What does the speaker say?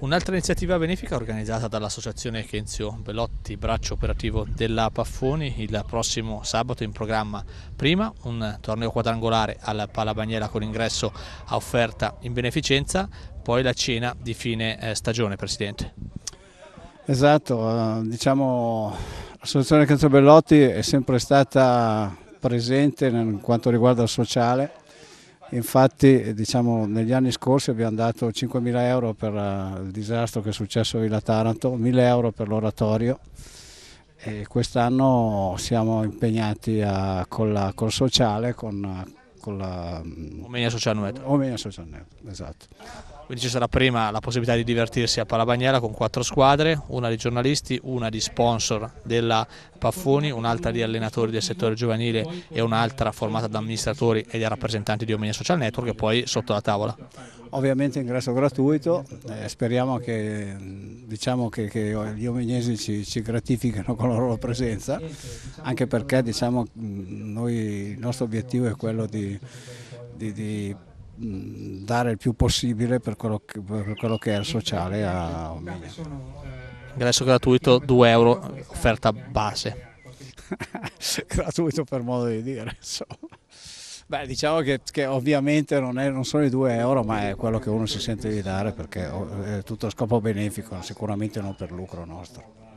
Un'altra iniziativa benefica organizzata dall'associazione Kenzio Bellotti, braccio operativo della Paffoni, il prossimo sabato in programma prima un torneo quadrangolare alla Palabaniela con ingresso a offerta in beneficenza, poi la cena di fine eh, stagione, Presidente. Esatto, eh, diciamo l'associazione Kenzio Bellotti è sempre stata presente in quanto riguarda il sociale Infatti diciamo, negli anni scorsi abbiamo dato 5.000 euro per eh, il disastro che è successo a Villa Taranto, 1.000 euro per l'oratorio e quest'anno siamo impegnati a, con il sociale, con eh, con la mm, Omenia Social Network. Omenia Social Network, esatto. Quindi ci sarà prima la possibilità di divertirsi a Palabagnera con quattro squadre, una di giornalisti, una di sponsor della Paffoni, un'altra di allenatori del settore giovanile e un'altra formata da amministratori e da rappresentanti di Omenia Social Network e poi sotto la tavola. Ovviamente ingresso gratuito, eh, speriamo che, diciamo che, che gli omeniesi ci, ci, gratifichino con la loro presenza, anche perché diciamo, mm, noi, il nostro obiettivo è quello di, di, di mm, dare il più possibile per quello che, per quello che è il sociale a Omegna. Ingresso gratuito 2 euro, offerta base. gratuito per modo di dire, insomma. Beh, diciamo che, che ovviamente non, è, non, sono i 2 euro, ma è quello che uno si sente di dare perché oh, è tutto a scopo benefico, sicuramente non per lucro nostro.